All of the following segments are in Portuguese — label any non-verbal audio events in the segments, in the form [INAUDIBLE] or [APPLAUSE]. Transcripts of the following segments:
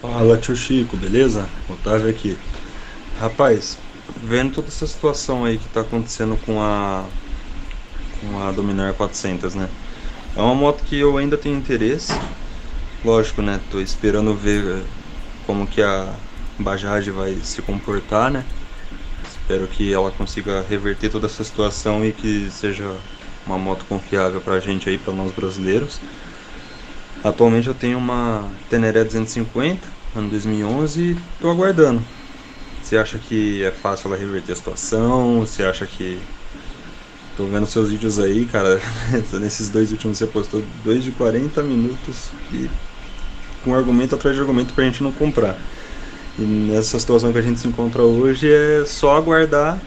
Fala tio Chico, beleza? Otávio aqui. Rapaz, vendo toda essa situação aí que tá acontecendo com a com a Dominar 400, né? É uma moto que eu ainda tenho interesse. Lógico, né? Tô esperando ver eh, como que a Bajaj vai se comportar, né? Espero que ela consiga reverter toda essa situação e que seja uma moto confiável pra gente aí, para nós brasileiros. Atualmente eu tenho uma Teneré 250, ano 2011, e estou aguardando. Você acha que é fácil ela reverter a situação? Você acha que. Tô vendo seus vídeos aí, cara. [LAUGHS] Nesses dois últimos você postou dois de 40 minutos e com argumento atrás de argumento pra gente não comprar. E nessa situação que a gente se encontra hoje é só aguardar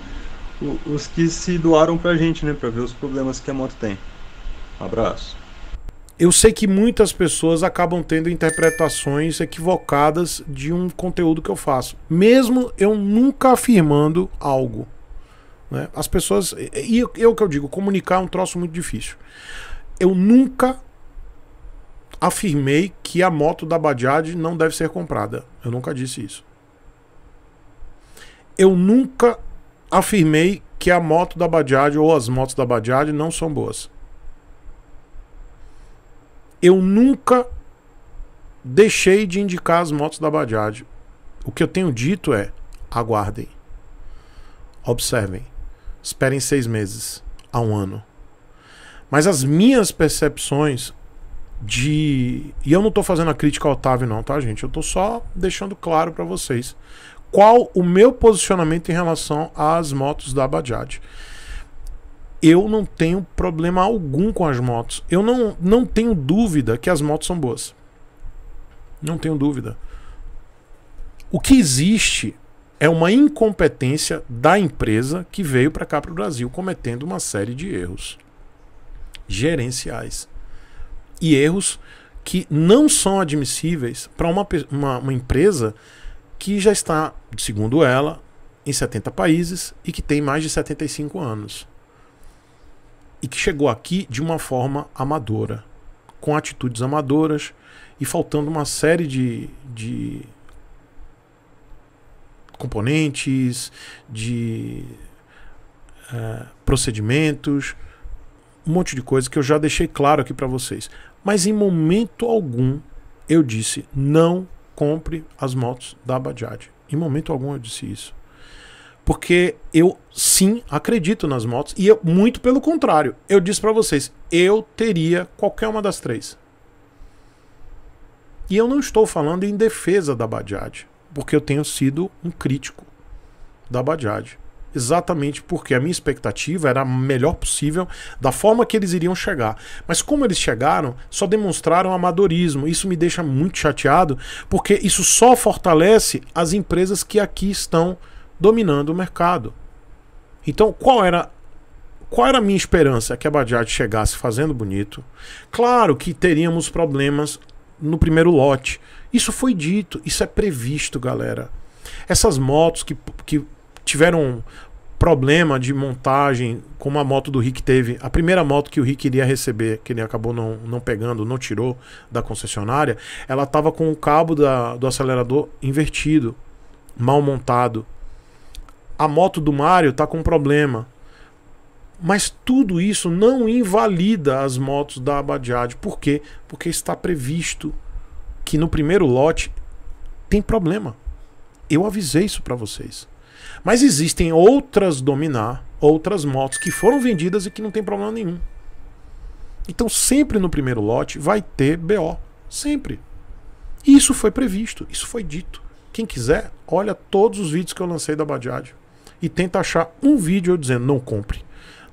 os que se doaram pra gente, né? Pra ver os problemas que a moto tem. Um abraço eu sei que muitas pessoas acabam tendo interpretações equivocadas de um conteúdo que eu faço, mesmo eu nunca afirmando algo. Né? As pessoas. E eu, que eu digo, comunicar é um troço muito difícil. Eu nunca afirmei que a moto da Bajaj não deve ser comprada. Eu nunca disse isso. Eu nunca afirmei que a moto da Bajaj ou as motos da Bajaj não são boas eu nunca deixei de indicar as motos da Bajaj. O que eu tenho dito é: aguardem, observem, esperem seis meses a um ano. Mas as minhas percepções de. E eu não estou fazendo a crítica ao Otávio, não, tá, gente? Eu estou só deixando claro para vocês qual o meu posicionamento em relação às motos da Bajaj eu não tenho problema algum com as motos. Eu não, não tenho dúvida que as motos são boas. Não tenho dúvida. O que existe é uma incompetência da empresa que veio para cá para o Brasil cometendo uma série de erros gerenciais. E erros que não são admissíveis para uma, uma, uma empresa que já está, segundo ela, em 70 países e que tem mais de 75 anos e que chegou aqui de uma forma amadora, com atitudes amadoras e faltando uma série de, de componentes, de eh, procedimentos, um monte de coisa que eu já deixei claro aqui para vocês. Mas em momento algum eu disse: não compre as motos da Bajaj. Em momento algum eu disse isso porque eu sim acredito nas motos e eu, muito pelo contrário, eu disse para vocês, eu teria qualquer uma das três. E eu não estou falando em defesa da Bajaj, porque eu tenho sido um crítico da Bajaj. Exatamente porque a minha expectativa era a melhor possível da forma que eles iriam chegar. Mas como eles chegaram, só demonstraram amadorismo. Isso me deixa muito chateado, porque isso só fortalece as empresas que aqui estão dominando o mercado. Então, qual era qual era a minha esperança que a Bajaj chegasse fazendo bonito? Claro que teríamos problemas no primeiro lote. Isso foi dito, isso é previsto, galera. Essas motos que, que tiveram problema de montagem, como a moto do Rick teve, a primeira moto que o Rick iria receber, que ele acabou não, não pegando, não tirou da concessionária, ela estava com o cabo da, do acelerador invertido, mal montado a moto do Mario tá com problema. Mas tudo isso não invalida as motos da Abadjad. Por quê? Porque está previsto que no primeiro lote tem problema. Eu avisei isso para vocês. Mas existem outras dominar, outras motos que foram vendidas e que não tem problema nenhum. Então sempre no primeiro lote vai ter BO, sempre. Isso foi previsto, isso foi dito. Quem quiser, olha todos os vídeos que eu lancei da Abadjad e tenta achar um vídeo dizendo: não compre,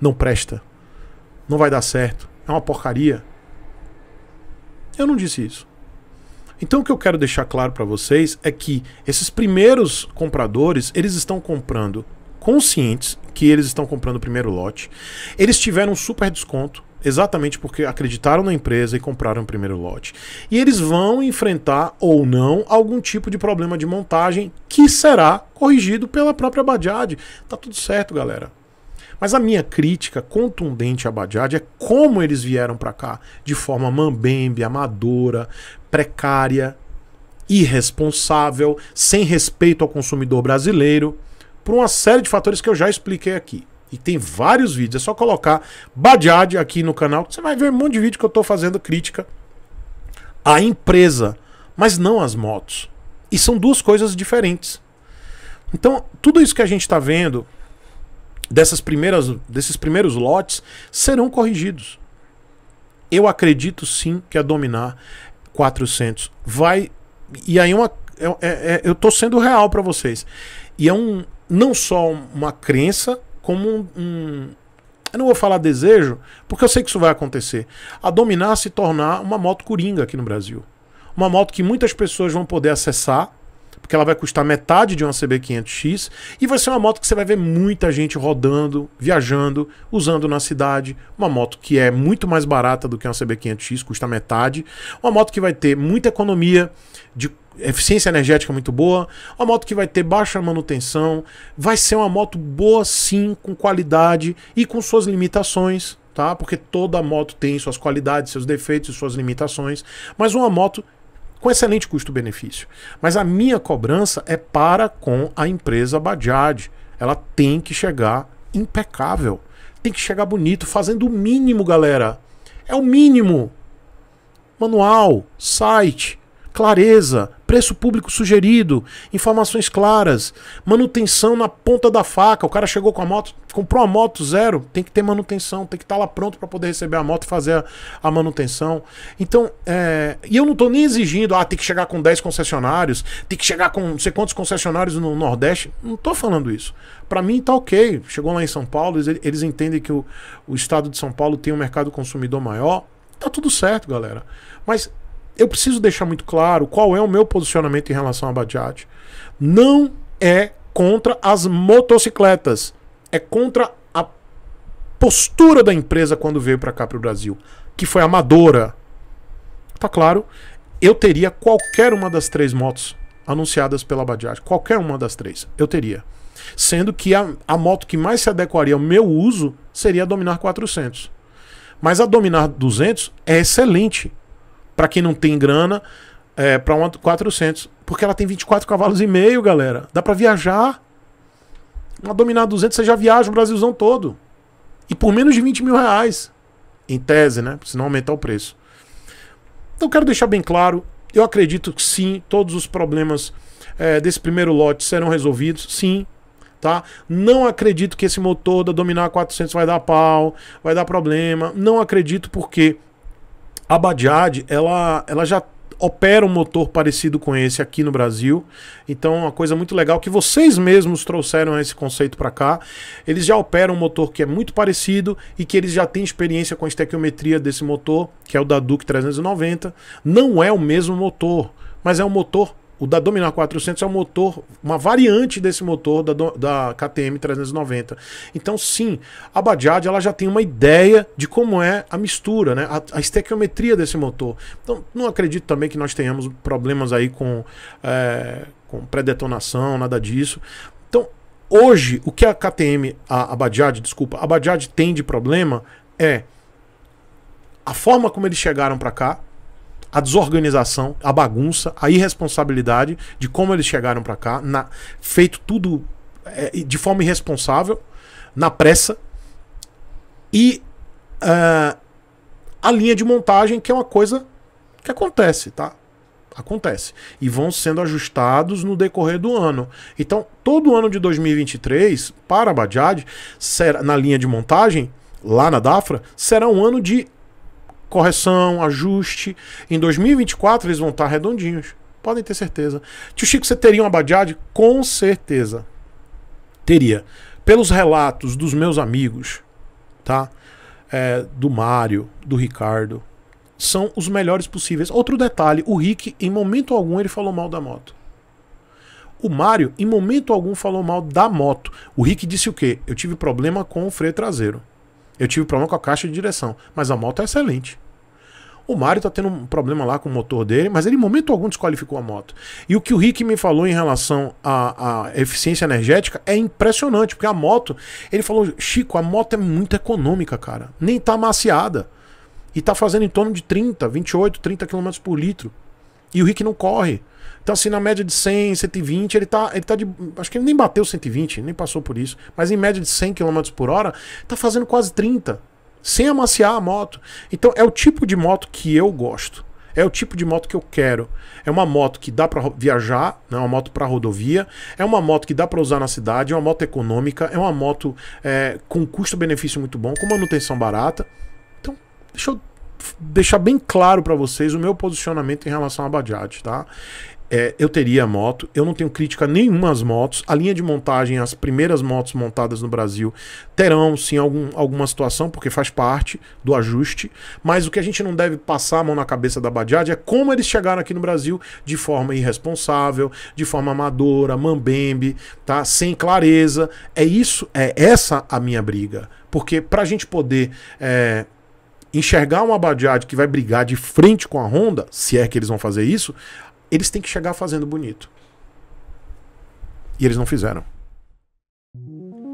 não presta, não vai dar certo, é uma porcaria. Eu não disse isso. Então o que eu quero deixar claro para vocês é que esses primeiros compradores, eles estão comprando conscientes que eles estão comprando o primeiro lote. Eles tiveram um super desconto exatamente porque acreditaram na empresa e compraram o primeiro lote. E eles vão enfrentar ou não algum tipo de problema de montagem que será corrigido pela própria Bajaj. Tá tudo certo, galera. Mas a minha crítica contundente à Bajaj é como eles vieram para cá de forma mambembe, amadora, precária, irresponsável, sem respeito ao consumidor brasileiro, por uma série de fatores que eu já expliquei aqui. E tem vários vídeos. É só colocar Bajaj aqui no canal. Você vai ver um monte de vídeo que eu estou fazendo crítica à empresa, mas não às motos. E são duas coisas diferentes. Então, tudo isso que a gente está vendo dessas primeiras, desses primeiros lotes serão corrigidos. Eu acredito sim que a dominar 400 vai. E aí uma, é, é, é eu estou sendo real para vocês. E é um, não só uma crença, como um, um. Eu não vou falar desejo, porque eu sei que isso vai acontecer. A dominar se tornar uma moto coringa aqui no Brasil. Uma moto que muitas pessoas vão poder acessar porque ela vai custar metade de uma CB500X e vai ser uma moto que você vai ver muita gente rodando, viajando, usando na cidade. Uma moto que é muito mais barata do que uma CB500X, custa metade. Uma moto que vai ter muita economia de eficiência energética muito boa, uma moto que vai ter baixa manutenção, vai ser uma moto boa sim, com qualidade e com suas limitações, tá? Porque toda moto tem suas qualidades, seus defeitos e suas limitações, mas uma moto com excelente custo-benefício. Mas a minha cobrança é para com a empresa Bajaj. Ela tem que chegar impecável. Tem que chegar bonito, fazendo o mínimo, galera. É o mínimo. Manual, site, clareza, preço público sugerido, informações claras, manutenção na ponta da faca. O cara chegou com a moto, comprou a moto zero, tem que ter manutenção, tem que estar tá lá pronto para poder receber a moto e fazer a, a manutenção. Então, é, e eu não estou nem exigindo, ah, tem que chegar com 10 concessionários, tem que chegar com não sei quantos concessionários no Nordeste. Não estou falando isso. Para mim tá ok. Chegou lá em São Paulo, eles, eles entendem que o, o estado de São Paulo tem um mercado consumidor maior. Tá tudo certo, galera. Mas eu preciso deixar muito claro qual é o meu posicionamento em relação à Bajaj. Não é contra as motocicletas, é contra a postura da empresa quando veio para cá para o Brasil, que foi amadora. Tá claro? Eu teria qualquer uma das três motos anunciadas pela Bajaj, qualquer uma das três, eu teria. Sendo que a, a moto que mais se adequaria ao meu uso seria a Dominar 400. Mas a Dominar 200 é excelente para quem não tem grana, é, para uma 400. Porque ela tem 24 cavalos e meio, galera. Dá para viajar. Uma dominar 200, você já viaja o Brasilzão todo. E por menos de 20 mil reais. Em tese, né? Se não aumentar o preço. Então, quero deixar bem claro. Eu acredito que sim, todos os problemas é, desse primeiro lote serão resolvidos. Sim, tá? Não acredito que esse motor da Dominar 400 vai dar pau, vai dar problema. Não acredito porque a Bajaj, ela, ela já opera um motor parecido com esse aqui no Brasil. Então, uma coisa muito legal que vocês mesmos trouxeram esse conceito para cá. Eles já operam um motor que é muito parecido e que eles já têm experiência com a estequiometria desse motor, que é o da Duke 390. Não é o mesmo motor, mas é um motor o da Dominar 400 é um motor, uma variante desse motor da, da KTM 390. Então, sim, a Bajaj ela já tem uma ideia de como é a mistura, né? A, a estequiometria desse motor. Então, não acredito também que nós tenhamos problemas aí com, é, com pré-detonação, nada disso. Então, hoje, o que a KTM, a, a Bajaj, desculpa, a Bajaj tem de problema é a forma como eles chegaram para cá, a desorganização, a bagunça, a irresponsabilidade de como eles chegaram para cá, na, feito tudo é, de forma irresponsável, na pressa, e uh, a linha de montagem, que é uma coisa que acontece, tá? Acontece. E vão sendo ajustados no decorrer do ano. Então, todo ano de 2023, para a Bajaj, será, na linha de montagem, lá na Dafra, será um ano de correção, ajuste. Em 2024 eles vão estar redondinhos. Podem ter certeza. Tio Chico, você teria uma Bajaj? Com certeza. Teria. Pelos relatos dos meus amigos, tá? É, do Mário, do Ricardo, são os melhores possíveis. Outro detalhe, o Rick, em momento algum, ele falou mal da moto. O Mário, em momento algum, falou mal da moto. O Rick disse o quê? Eu tive problema com o freio traseiro. Eu tive problema com a caixa de direção, mas a moto é excelente. O Mário tá tendo um problema lá com o motor dele, mas ele em momento algum desqualificou a moto. E o que o Rick me falou em relação à, à eficiência energética é impressionante, porque a moto, ele falou, Chico, a moto é muito econômica, cara. Nem tá maciada. E tá fazendo em torno de 30, 28, 30 km por litro. E o Rick não corre. Então, assim, na média de 100, 120, ele tá, ele tá de. Acho que ele nem bateu 120, nem passou por isso. Mas em média de 100 km por hora, tá fazendo quase 30. Sem amaciar a moto. Então, é o tipo de moto que eu gosto. É o tipo de moto que eu quero. É uma moto que dá para viajar, é né? uma moto para rodovia, é uma moto que dá para usar na cidade, é uma moto econômica, é uma moto é, com custo-benefício muito bom, com manutenção barata. Então, deixa eu deixar bem claro para vocês o meu posicionamento em relação à Bajaj, tá? É, eu teria moto, eu não tenho crítica nenhuma às motos. A linha de montagem, as primeiras motos montadas no Brasil terão sim algum, alguma situação, porque faz parte do ajuste. Mas o que a gente não deve passar a mão na cabeça da Bajaj é como eles chegaram aqui no Brasil de forma irresponsável, de forma amadora, mambembe, tá? sem clareza. É isso, é essa a minha briga. Porque para a gente poder. É, enxergar uma Bajaj que vai brigar de frente com a Honda, se é que eles vão fazer isso, eles têm que chegar fazendo bonito. E eles não fizeram.